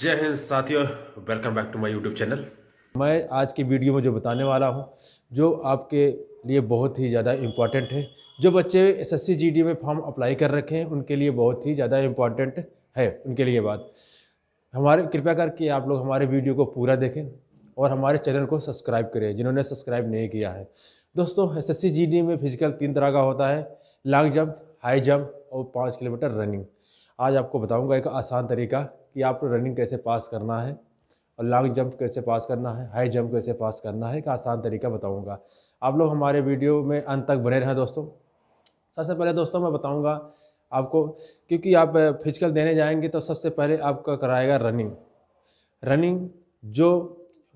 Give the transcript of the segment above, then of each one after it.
जय हिंद साथियों welcome back to my YouTube channel मैं आज की वीडियो में जो बताने वाला हूं जो आपके लिए बहुत ही ज़्यादा इम्पॉर्टेंट है जो बच्चे एस एस में फॉर्म अप्लाई कर रखे हैं उनके लिए बहुत ही ज़्यादा इम्पॉर्टेंट है उनके लिए बात हमारे कृपया करके आप लोग हमारे वीडियो को पूरा देखें और हमारे चैनल को सब्सक्राइब करें जिन्होंने सब्सक्राइब नहीं किया है दोस्तों एस एस में फिजिकल तीन तरह का होता है लॉन्ग जंप हाई जंप और पाँच किलोमीटर रनिंग आज आपको बताऊंगा एक आसान तरीका कि आपको रनिंग कैसे पास करना है और लॉन्ग जंप कैसे पास करना है हाई जंप कैसे पास करना है एक आसान तरीका बताऊँगा आप लोग हमारे वीडियो में अंत तक बने रहें दोस्तों सबसे पहले दोस्तों मैं बताऊँगा आपको क्योंकि आप फिजिकल देने जाएंगे तो सबसे पहले आपका कराएगा रनिंग रनिंग जो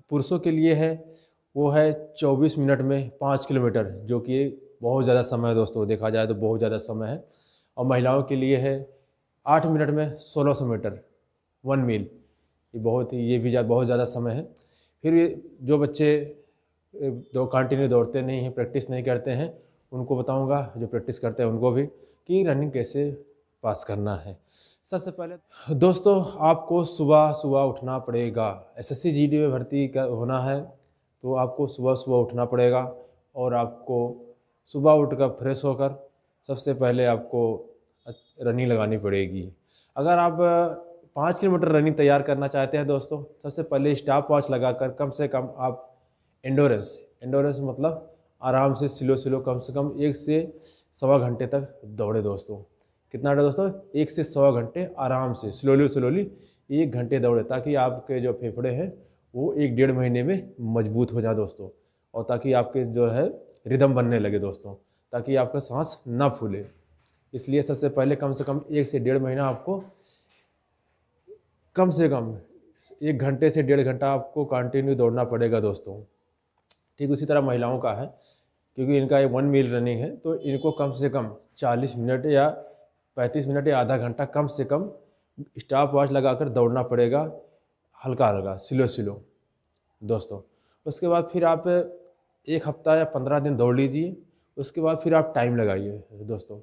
पुरुषों के लिए है वो है 24 मिनट में पाँच किलोमीटर जो कि बहुत ज़्यादा समय है दोस्तों देखा जाए तो बहुत ज़्यादा समय है और महिलाओं के लिए है आठ मिनट में सोलह सौ मीटर वन मील ये बहुत ही ये भी जा, बहुत ज़्यादा समय है फिर ये जो बच्चे दो कंटिन्यू दौड़ते नहीं हैं प्रैक्टिस नहीं करते हैं उनको बताऊंगा जो प्रैक्टिस करते हैं उनको भी कि रनिंग कैसे पास करना है सबसे पहले दोस्तों आपको सुबह सुबह उठना पड़ेगा एस एस में भर्ती का होना है तो आपको सुबह सुबह उठना पड़ेगा और आपको सुबह उठकर फ्रेश होकर सबसे पहले आपको रनिंग लगानी पड़ेगी अगर आप पाँच किलोमीटर रनिंग तैयार करना चाहते हैं दोस्तों सबसे पहले स्टॉप वॉच लगाकर कम से कम आप इंडोरेंस एंडोरेंस मतलब आराम से स्लो स्लो कम से कम एक से सवा घंटे तक दौड़े दोस्तों कितना डे दोस्तों एक से सवा घंटे आराम से स्लोली स्लोली एक घंटे दौड़े ताकि आपके जो फेफड़े हैं वो एक डेढ़ महीने में मजबूत हो जाए दोस्तों और ताकि आपके जो है रिदम बनने लगे दोस्तों ताकि आपका सांस ना फूले इसलिए सबसे पहले कम से कम एक से डेढ़ महीना आपको कम से कम एक घंटे से डेढ़ घंटा आपको कंटिन्यू दौड़ना पड़ेगा दोस्तों ठीक उसी तरह महिलाओं का है क्योंकि इनका एक वन मील रनिंग है तो इनको कम से कम चालीस मिनट या पैंतीस मिनट या आधा घंटा कम से कम स्टॉप वॉच लगाकर दौड़ना पड़ेगा हल्का हल्का स्लो सिलो दोस्तों उसके बाद फिर आप एक हफ्ता या पंद्रह दिन दौड़ लीजिए उसके बाद फिर आप टाइम लगाइए दोस्तों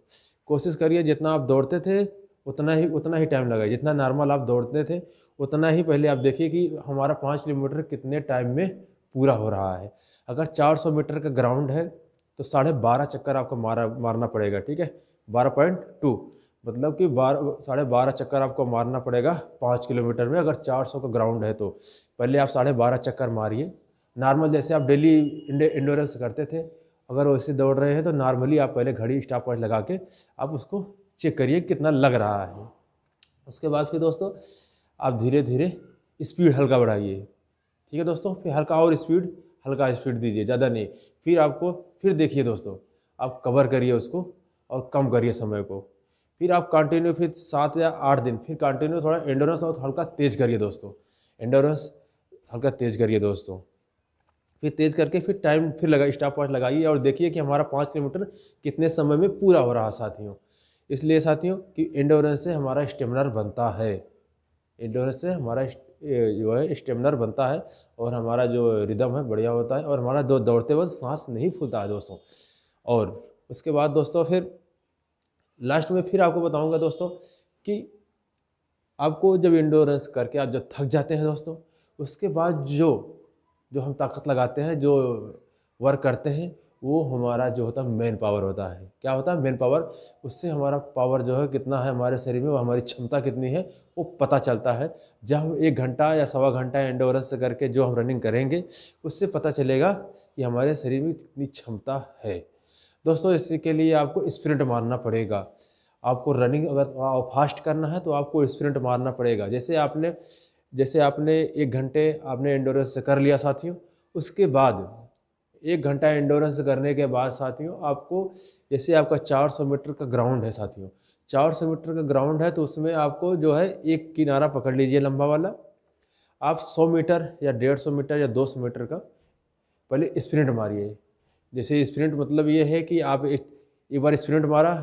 कोशिश करिए जितना आप दौड़ते थे उतना ही उतना ही टाइम लगा जितना नॉर्मल आप दौड़ते थे उतना ही पहले आप देखिए कि हमारा पाँच किलोमीटर कितने टाइम में पूरा हो रहा है अगर 400 मीटर का ग्राउंड है तो साढ़े बारह चक्कर आपको मारा मारना पड़ेगा ठीक है बारह पॉइंट टू मतलब कि बारह साढ़े बारह चक्कर आपको मारना पड़ेगा पाँच किलोमीटर में अगर चार सौ का ग्राउंड है तो पहले आप साढ़े बारह चक्कर मारिए नॉर्मल जैसे आप डेली इंडोरेंस करते थे अगर वैसे दौड़ रहे हैं तो नॉर्मली आप पहले घड़ी स्टॉप लगा के आप उसको चेक करिए कितना लग रहा है उसके बाद फिर दोस्तों आप धीरे धीरे स्पीड हल्का बढ़ाइए ठीक है दोस्तों फिर हल्का और स्पीड हल्का स्पीड दीजिए ज़्यादा नहीं फिर आपको फिर देखिए दोस्तों आप कवर करिए उसको और कम करिए समय को फिर आप कंटिन्यू फिर सात या आठ दिन फिर कंटिन्यू थोड़ा एंडोरेंस और हल्का तेज़ करिए दोस्तों एंडोरेंस हल्का तेज़ करिए दोस्तों फिर तेज़ करके फिर टाइम फिर लगा स्टॉप वॉच लगाइए और देखिए कि हमारा पाँच किलोमीटर कितने समय में पूरा हो रहा है साथियों इसलिए साथियों कि इंडोरेंस से हमारा स्टेमिनर बनता है इंडोरेंस से हमारा जो है स्टेमिनर बनता है और हमारा जो रिदम है बढ़िया होता है और हमारा दो दौड़ते वक्त सांस नहीं फूलता है दोस्तों और उसके बाद दोस्तों फिर लास्ट में फिर आपको बताऊंगा दोस्तों कि आपको जब इंडोरेंस करके आप जब थक जाते हैं दोस्तों उसके बाद जो जो हम ताकत लगाते हैं जो वर्क करते हैं वो हमारा जो होता है मैन पावर होता है क्या होता है मैन पावर उससे हमारा पावर जो है कितना है हमारे शरीर में वो हमारी क्षमता कितनी है वो पता चलता है जब हम एक घंटा या सवा घंटा एंडोरेंस करके जो हम रनिंग करेंगे उससे पता चलेगा कि हमारे शरीर में कितनी क्षमता है दोस्तों इसके लिए आपको स्प्रिंट मारना पड़ेगा आपको रनिंग अगर फास्ट करना है तो आपको स्प्रिंट मारना पड़ेगा जैसे आपने जैसे आपने एक घंटे आपने एंडोरेंस कर लिया साथियों उसके बाद एक घंटा एंडोरेंस करने के बाद साथियों आपको जैसे आपका 400 मीटर का ग्राउंड है साथियों 400 मीटर का ग्राउंड है तो उसमें आपको जो है एक किनारा पकड़ लीजिए लंबा वाला आप 100 मीटर या 150 मीटर या 200 मीटर का पहले स्प्रिंट मारिए जैसे स्प्रिंट मतलब ये है कि आप एक एक बार स्प्रिंट मारा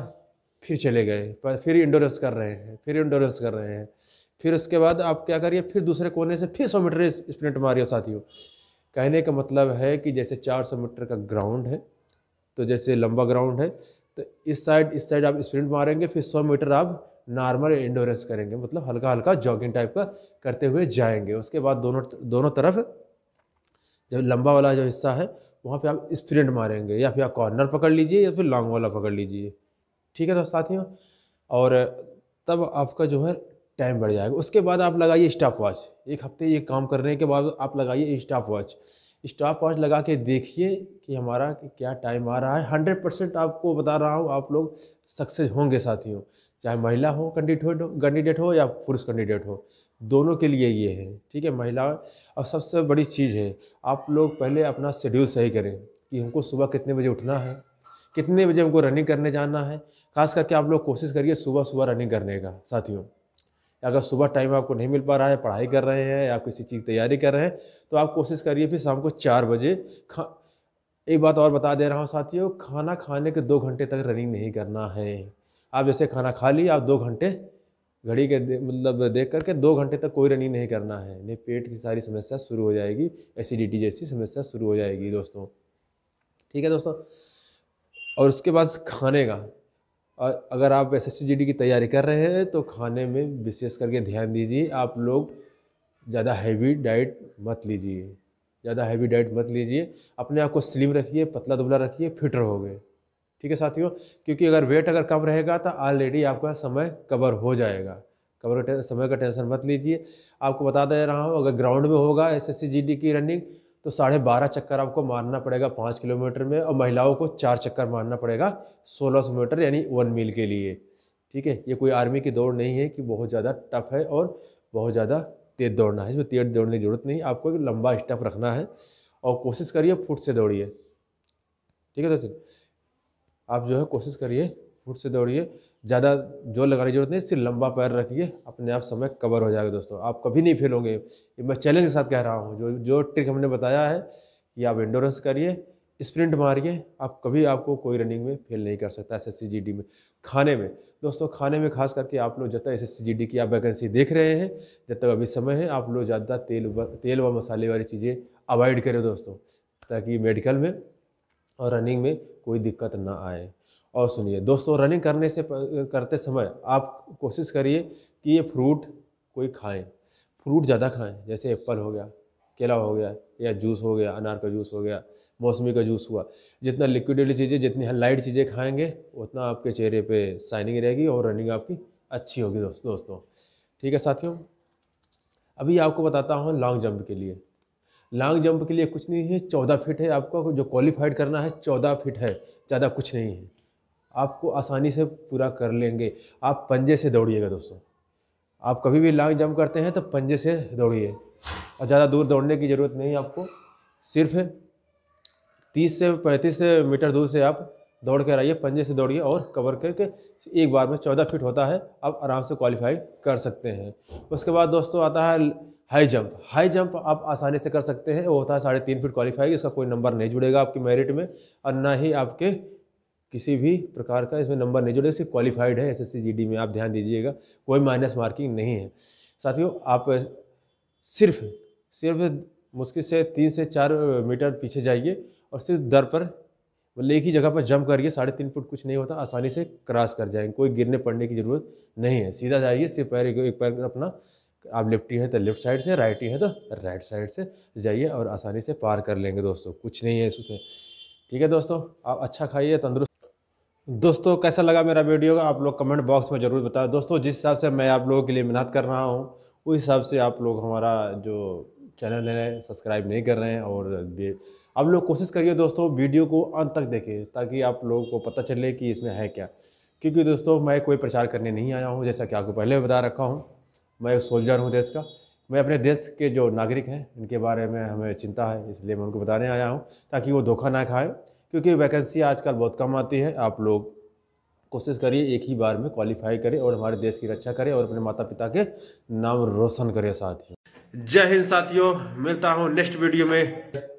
फिर चले गए फिर इंडोरेंस कर रहे हैं फिर इंडोरेंस कर रहे हैं फिर उसके बाद आप क्या करिए फिर दूसरे कोने से फिर सौ मीटर स्प्रिंट मारिए साथियों कहने का मतलब है कि जैसे 400 मीटर का ग्राउंड है तो जैसे लंबा ग्राउंड है तो इस साइड इस साइड आप स्प्रिंट मारेंगे फिर 100 मीटर आप नॉर्मल इंडोरेंस करेंगे मतलब हल्का हल्का जॉगिंग टाइप का करते हुए जाएंगे उसके बाद दोनों दोनों तरफ जब लंबा वाला जो हिस्सा है वहाँ पे आप स्प्रिंट मारेंगे या फिर आप कॉर्नर पकड़ लीजिए या फिर लॉन्ग वाला पकड़ लीजिए ठीक है दोस्त तो साथियों और तब आपका जो है टाइम बढ़ जाएगा उसके बाद आप लगाइए स्टॉप वॉच एक हफ्ते ये काम करने के बाद आप लगाइए स्टॉप वॉच स्टॉप वॉच लगा के देखिए कि हमारा क्या टाइम आ रहा है हंड्रेड परसेंट आपको बता रहा हूँ आप लोग सक्सेस होंगे साथियों चाहे महिला हो कैंडिडेट हो कैंडिडेट हो या पुरुष कैंडिडेट हो दोनों के लिए ये है ठीक है महिला और सबसे बड़ी चीज़ है आप लोग पहले अपना शेड्यूल सही करें कि हमको सुबह कितने बजे उठना है कितने बजे हमको रनिंग करने जाना है खास करके आप लोग कोशिश करिए सुबह सुबह रनिंग करने का साथियों अगर सुबह टाइम आपको नहीं मिल पा रहा है पढ़ाई कर रहे हैं या किसी चीज़ तैयारी कर रहे हैं तो आप कोशिश करिए फिर शाम को चार बजे खा एक बात और बता दे रहा हूँ साथियों खाना खाने के दो घंटे तक रनिंग नहीं करना है आप जैसे खाना खा लिए आप दो घंटे घड़ी के दे, मतलब देख करके दो घंटे तक कोई रनिंग नहीं करना है नहीं पेट की सारी समस्या शुरू हो जाएगी एसिडिटी जैसी समस्या शुरू हो जाएगी दोस्तों ठीक है दोस्तों और उसके बाद खाने का और अगर आप एस एस की तैयारी कर रहे हैं तो खाने में विशेष करके ध्यान दीजिए आप लोग ज़्यादा हैवी डाइट मत लीजिए ज़्यादा हैवी डाइट मत लीजिए अपने आप को स्लिम रखिए पतला दुबला रखिए फिट रहोगे ठीक है साथियों क्योंकि अगर वेट अगर कम रहेगा तो ऑलरेडी आपका समय कवर हो जाएगा कवर समय का टेंशन मत लीजिए आपको बता दे रहा हूँ अगर ग्राउंड में होगा एस एस की रनिंग तो साढ़े बारह चक्कर आपको मारना पड़ेगा पाँच किलोमीटर में और महिलाओं को चार चक्कर मारना पड़ेगा सोलह सौ मीटर यानी वन मील के लिए ठीक है ये कोई आर्मी की दौड़ नहीं है कि बहुत ज़्यादा टफ है और बहुत ज़्यादा तेज़ दौड़ना है इसमें तेज़ दौड़ने की ज़रूरत नहीं आपको एक लंबा स्टेप रखना है और कोशिश करिए फुट से दौड़िए ठीक है दोस्तों आप जो है कोशिश करिए फुट से दौड़िए ज़्यादा जोर लगाने की जरूरत नहीं सिर्फ लंबा पैर रखिए अपने आप समय कवर हो जाएगा दोस्तों आप कभी नहीं फेल होंगे ये मैं चैलेंज के साथ कह रहा हूँ जो जो ट्रिक हमने बताया है कि आप इंडोरेंस करिए स्प्रिंट मारिए आप कभी आपको कोई रनिंग में फेल नहीं कर सकता एस एस में खाने में दोस्तों खाने में खास करके आप लोग जब तक एस एस की आप वैकेंसी देख रहे हैं जब तक अभी समय है आप लोग ज़्यादा तेल तेल व मसाले वाली चीज़ें अवॉइड करें दोस्तों ताकि मेडिकल में और रनिंग में कोई दिक्कत ना आए और सुनिए दोस्तों रनिंग करने से करते समय आप कोशिश करिए कि ये फ्रूट कोई खाएं फ्रूट ज़्यादा खाएं जैसे एप्पल हो गया केला हो गया या जूस हो गया अनार का जूस हो गया मौसमी का जूस हुआ जितना लिक्विड वाली चीज़ें जितनी लाइट चीज़ें खाएंगे उतना आपके चेहरे पे शाइनिंग रहेगी और रनिंग आपकी अच्छी होगी दोस्त दोस्तों ठीक है साथियों अभी आपको बताता हूँ लॉन्ग जंप के लिए लॉन्ग जंप के लिए कुछ नहीं है चौदह फिट है आपको जो क्वालिफाइड करना है चौदह फिट है ज़्यादा कुछ नहीं है आपको आसानी से पूरा कर लेंगे आप पंजे से दौड़िएगा दोस्तों आप कभी भी लॉन्ग जंप करते हैं तो पंजे से दौड़िए और ज़्यादा दूर दौड़ने की ज़रूरत नहीं आपको सिर्फ तीस से पैंतीस मीटर दूर से आप दौड़ कर आइए पंजे से दौड़िए और कवर करके एक बार में चौदह फीट होता है आप आराम से क्वालिफाई कर सकते हैं उसके बाद दोस्तों आता है हाई जंप हाई जंप आप आसानी से कर सकते हैं वो होता है साढ़े तीन फीट क्वालिफाई इसका कोई नंबर नहीं जुड़ेगा आपके मेरिट में और ना ही आपके किसी भी प्रकार का इसमें नंबर नहीं जुड़े सिर्फ क्वालिफाइड है एसएससी जीडी में आप ध्यान दीजिएगा कोई माइनस मार्किंग नहीं है साथियों आप सिर्फ सिर्फ मुश्किल से तीन से चार मीटर पीछे जाइए और सिर्फ दर पर मतलब एक ही जगह पर जंप करिए साढ़े तीन फुट कुछ नहीं होता आसानी से क्रॉस कर जाएंगे कोई गिरने पड़ने की ज़रूरत नहीं है सीधा जाइए सिर्फ पैर एक पैर अपना आप लेफ्टी हैं तो लेफ्ट साइड से राइट हैं तो राइट साइड से जाइए और आसानी से पार कर लेंगे दोस्तों कुछ नहीं है इसमें ठीक है दोस्तों आप अच्छा खाइए तंदुरुस्त दोस्तों कैसा लगा मेरा वीडियो आप लोग कमेंट बॉक्स में ज़रूर बताएं दोस्तों जिस हिसाब से मैं आप लोगों के लिए मेहनत कर रहा हूँ उस हिसाब से आप लोग हमारा जो चैनल है सब्सक्राइब नहीं कर रहे हैं और आप लोग कोशिश करिए दोस्तों वीडियो को अंत तक देखें ताकि आप लोगों को पता चले कि इसमें है क्या क्योंकि दोस्तों मैं कोई प्रचार करने नहीं आया हूँ जैसा कि आपको पहले बता रखा हूँ मैं एक सोल्जर हूँ देश का मैं अपने देश के जो नागरिक हैं इनके बारे में हमें चिंता है इसलिए मैं उनको बताने आया हूँ ताकि वो धोखा ना खाएँ क्योंकि वैकेंसी आजकल बहुत कम आती है आप लोग कोशिश करिए एक ही बार में क्वालिफाई करें और हमारे देश की रक्षा करें और अपने माता पिता के नाम रोशन करें साथियों जय हिंद साथियों मिलता हूँ नेक्स्ट वीडियो में